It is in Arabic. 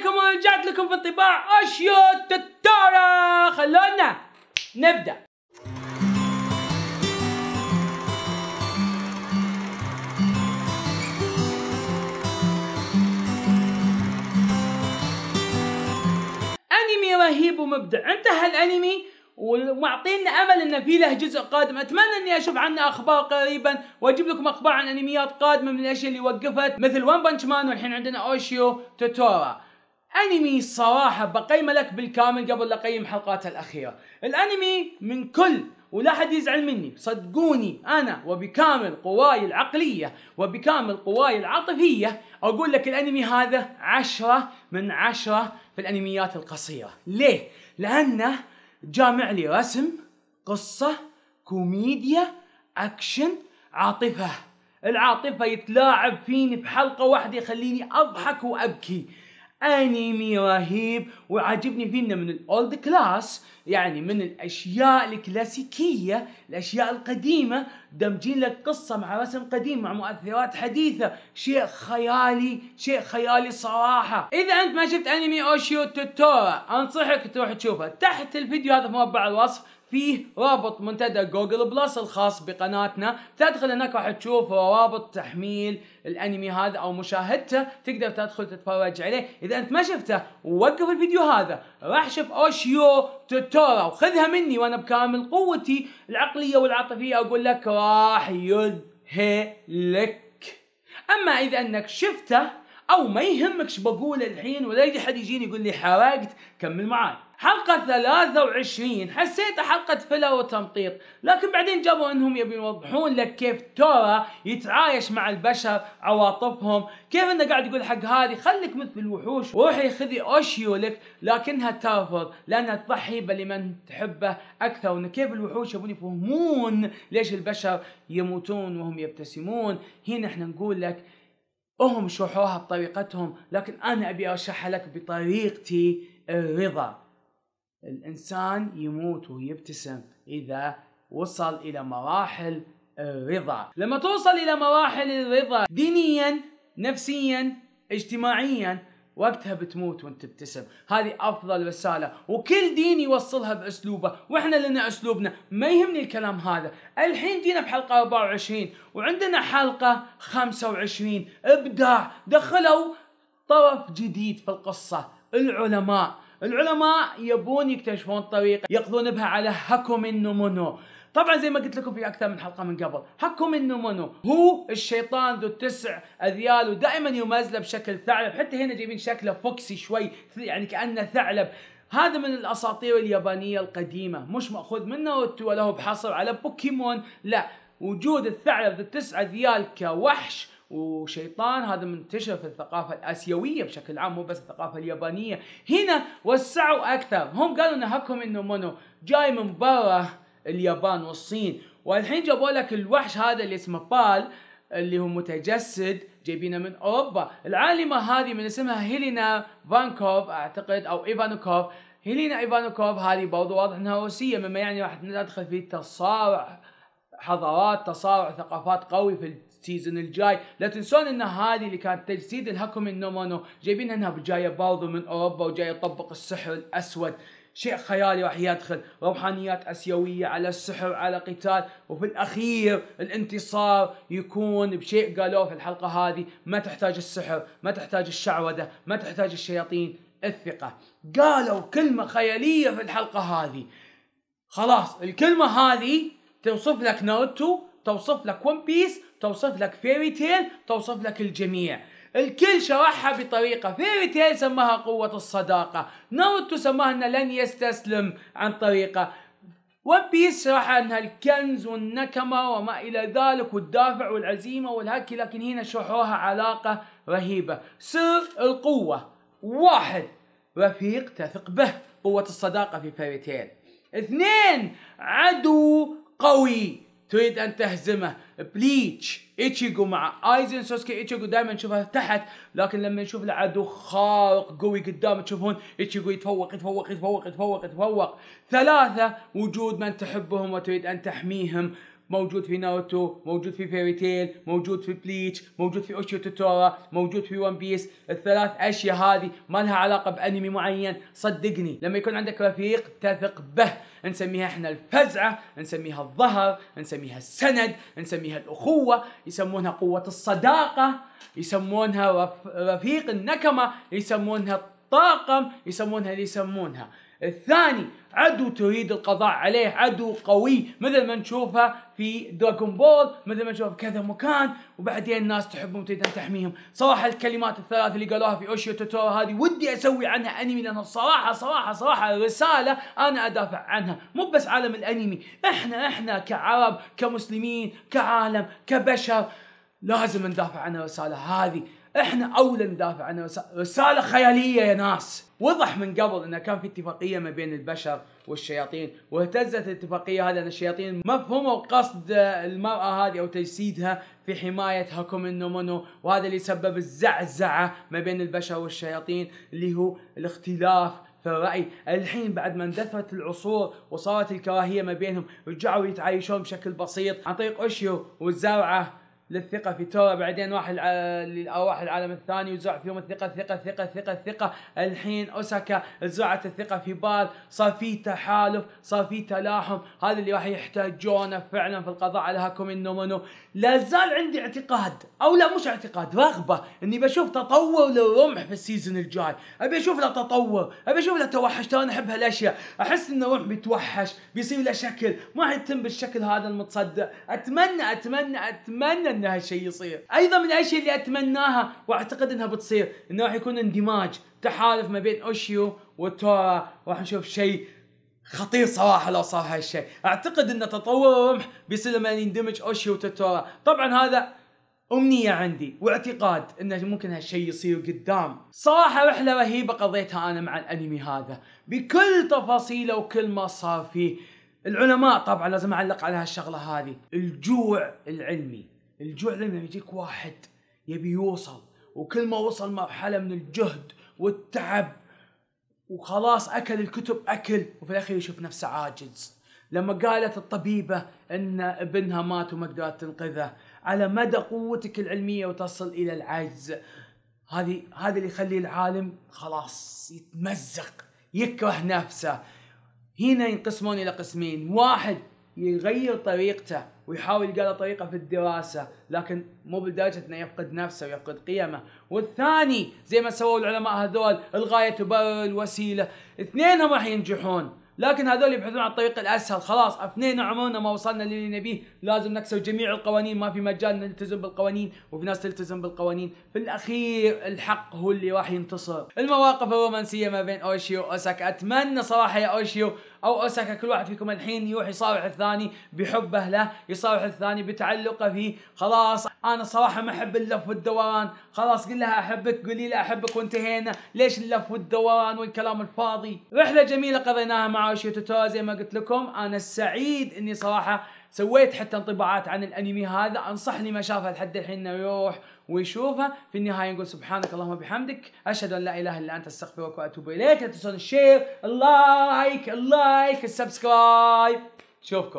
عليكم ورجعت لكم في انطباع اشيو تتارا خلونا نبدأ انمي رهيب ومبدع انتهى الانمي ومعطينا امل ان في له جزء قادم اتمنى اني اشوف عنه اخبار قريبا واجيب لكم اخبار عن انميات قادمه من الاشياء اللي وقفت مثل ون بنش مان والحين عندنا اوشيو توتورا انمي صراحة بقيمه لك بالكامل قبل لا اقيم حلقاته الاخيرة. الانمي من كل ولا حد يزعل مني صدقوني انا وبكامل قواي العقلية وبكامل قواي العاطفية اقول لك الانمي هذا عشرة من عشرة في الانميات القصيرة. ليه؟ لانه جامع لي رسم، قصة، كوميديا، اكشن، عاطفة. العاطفة يتلاعب فيني بحلقة واحدة يخليني اضحك وابكي. انمي رهيب وعاجبني فيه انه من الاولد كلاس يعني من الاشياء الكلاسيكيه الاشياء القديمه دمجين لك قصه مع رسم قديم مع مؤثرات حديثه شيء خيالي شيء خيالي صراحه اذا انت ما شفت انمي اوشيو توتورا انصحك تروح تشوفه تحت الفيديو هذا في مربع الوصف فيه رابط منتدى جوجل بلس الخاص بقناتنا تدخل هناك راح تشوف روابط تحميل الانمي هذا او مشاهدته تقدر تدخل تتفرج عليه اذا انت ما شفته وقف الفيديو هذا راح شوف اوشيو توتورا وخذها مني وانا بكامل قوتي العقليه والعاطفيه اقول لك راح يذهلك اما اذا انك شفته او ما يهمك بقول الحين ولا يجي حد يجيني يقول لي حرقت كمل معاي حلقة 23 حسيت حلقة فلا وتمطيط لكن بعدين جابوا انهم يبي يوضحون لك كيف تورا يتعايش مع البشر عواطفهم كيف انه قاعد يقول حق هذه خليك مثل الوحوش روحي خذي اوشيو لك لكنها ترفض لانها تضحي بلمن تحبه اكثر وان كيف الوحوش يبون يفهمون ليش البشر يموتون وهم يبتسمون هنا احنا نقول لك هم شرحوها بطريقتهم لكن انا ابي اشرحها لك بطريقتي الرضا الانسان يموت ويبتسم اذا وصل الى مراحل الرضا لما توصل الى مراحل الرضا دينيا نفسيا اجتماعيا وقتها بتموت وانت تبتسم هذه افضل رساله وكل دين يوصلها باسلوبه واحنا لنا اسلوبنا ما يهمني الكلام هذا الحين جينا بحلقه 24 وعندنا حلقه 25 ابداع دخلوا طرف جديد في القصه العلماء العلماء يبون يكتشفون طريقه يقضون بها على هاكومين نومونو طبعا زي ما قلت لكم في اكثر من حلقه من قبل حكم النومونو هو الشيطان ذو التسع اذيال ودائما يمازله بشكل ثعلب حتى هنا جايبين شكله فوكسي شوي يعني كانه ثعلب هذا من الاساطير اليابانيه القديمه مش ماخوذ من ناروتو ولا هو بحصر على بوكيمون لا وجود الثعلب ذو التسع اذيال كوحش وشيطان هذا منتشر في الثقافة الآسيوية بشكل عام مو بس الثقافة اليابانية هنا وسعوا أكثر هم قالوا نهكم إنه منو جاي من برا اليابان والصين والحين جابوا لك الوحش هذا اللي اسمه بال اللي هو متجسد جايبينه من اوروبا العالمه هذه من اسمها هيلينا فانكوف اعتقد او ايفانوكوف هيلينا ايفانوكوف هذه برضو واضح انها روسيه مما يعني راح ندخل في تصارع حضارات تصارع ثقافات قوي في السيزون الجاي لا تنسون ان هذه اللي كانت تجسيد الهاكم النومونو جايبينها انها جايه برضو من اوروبا وجايه تطبق السحر الاسود شيء خيالي راح يدخل روحانيات اسيويه على السحر على قتال وفي الاخير الانتصار يكون بشيء قالوه في الحلقه هذه ما تحتاج السحر ما تحتاج الشعوذه ما تحتاج الشياطين الثقه قالوا كلمه خياليه في الحلقه هذه خلاص الكلمه هذه توصف لك ناروتو توصف لك ون بيس توصف لك فيري تيل توصف لك الجميع الكل شرحها بطريقة فيري تيل سماها قوة الصداقة ناروتو سماها أنه لن يستسلم عن طريقة ون بيس شرحها أنها الكنز والنكمة وما إلى ذلك والدافع والعزيمة والهكي لكن هنا شرحوها علاقة رهيبة سر القوة واحد رفيق تثق به قوة الصداقة في فيري تيل اثنين عدو قوي تريد ان تهزمه بليتش ايتشيجو مع ايزن سوسكي ايتشيجو دائما نشوفها تحت لكن لما نشوف له عدو خارق قوي قدام تشوفون ايتشيجو يتفوق يتفوق يتفوق يتفوق يتفوق ثلاثه وجود من تحبهم وتريد ان تحميهم موجود في ناروتو موجود في فيري تيل موجود في بليتش موجود في اوشيو توتورا موجود في ون بيس الثلاث اشياء هذه ما لها علاقه بانمي معين صدقني لما يكون عندك رفيق تثق به نسميها احنا الفزعه نسميها الظهر نسميها السند نسميها الاخوه يسمونها قوه الصداقه يسمونها رفيق النكمه يسمونها الطاقم يسمونها اللي يسمونها الثاني عدو تريد القضاء عليه عدو قوي مثل ما نشوفها في دراغون بول مثل ما نشوف كذا مكان وبعدين الناس تحبهم تريد ان تحميهم صراحه الكلمات الثلاث اللي قالوها في اوشيو توتورا هذه ودي اسوي عنها انمي لان الصراحه صراحه صراحه رساله انا ادافع عنها مو بس عالم الانمي احنا احنا كعرب كمسلمين كعالم كبشر لازم ندافع عن الرساله هذه احنا اولى ندافع عن رساله خياليه يا ناس وضح من قبل انه كان في اتفاقيه ما بين البشر والشياطين واهتزت الاتفاقيه هذه ان الشياطين ما فهموا قصد المراه هذه او تجسيدها في حمايه هاكومينو مونو وهذا اللي سبب الزعزعه ما بين البشر والشياطين اللي هو الاختلاف في الرأي الحين بعد ما اندثرت العصور وصارت الكراهية ما بينهم رجعوا يتعايشون بشكل بسيط عن طريق أشيو والزرعة للثقة في تورا بعدين راح راح آه، العالم الثاني وزرع فيهم الثقة الثقة الثقة الثقة الثقة الحين أوساكا زرعت الثقة في بال صار في تحالف صار في تلاحم هذا اللي راح يحتاجونه فعلا في القضاء على هاكومين نومونو لا زال عندي اعتقاد أو لا مش اعتقاد رغبة إني بشوف تطور للرمح في السيزون الجاي أبي أشوف له تطور أبي أشوف له توحش ترى أنا أحب هالأشياء أحس إن الرمح بيتوحش بيصير له شكل ما يتم بالشكل هذا المتصدع أتمنى أتمنى أتمنى ان هالشيء يصير ايضا من الاشياء اللي اتمناها واعتقد انها بتصير انه راح يكون اندماج تحالف ما بين اوشيو وتورا راح نشوف شيء خطير صراحه لو صار هالشيء اعتقد ان تطور الرمح بيصير لما يندمج اوشيو وتورا طبعا هذا امنيه عندي واعتقاد انه ممكن هالشيء يصير قدام صراحه رحله رهيبه قضيتها انا مع الانمي هذا بكل تفاصيله وكل ما صار فيه العلماء طبعا لازم اعلق على هالشغله هذه الجوع العلمي الجوع لما يجيك واحد يبي يوصل وكل ما وصل مرحله من الجهد والتعب وخلاص اكل الكتب اكل وفي الاخير يشوف نفسه عاجز لما قالت الطبيبه ان ابنها مات وما قدرت تنقذه على مدى قوتك العلميه وتصل الى العجز هذه هذا اللي يخلي العالم خلاص يتمزق يكره نفسه هنا ينقسمون الى قسمين واحد يغير طريقته ويحاول يلقى له طريقه في الدراسه لكن مو بدرجه انه يفقد نفسه ويفقد قيمه والثاني زي ما سووا العلماء هذول الغايه تبرر الوسيله اثنينهم راح ينجحون لكن هذول يبحثون عن الطريق الاسهل خلاص اثنين عمرنا ما وصلنا للي نبيه لازم نكسر جميع القوانين ما في مجال نلتزم بالقوانين وفي ناس تلتزم بالقوانين في الاخير الحق هو اللي راح ينتصر المواقف الرومانسيه ما بين اوشيو واوساكا اتمنى صراحه يا اوشيو او اوساكا كل واحد فيكم الحين يروح يصارح الثاني بحبه له يصارح الثاني بتعلقه فيه خلاص انا صراحه ما احب اللف والدوران خلاص قل لها احبك قولي لي احبك وانتهينا ليش اللف والدوران والكلام الفاضي رحله جميله قضيناها مع اوشيتوتو زي ما قلت لكم انا سعيد اني صراحه سويت حتى انطباعات عن الانمي هذا انصحني ما شافها لحد الحين انه يروح ويشوفها في النهايه نقول سبحانك اللهم بحمدك اشهد ان لا اله الا انت استغفرك واتوب اليك لا تنسون الشير اللايك اللايك السبسكرايب نشوفكم